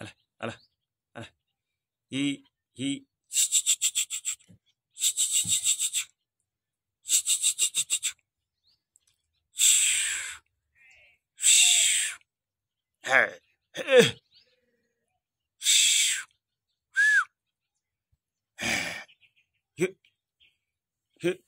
来来来来好了，一一，嘘嘘嘘嘘嘘嘘嘘嘘嘘嘘嘘嘘嘘嘘，嘘，嘘，哎哎，嘘，哎，嘘，嘘。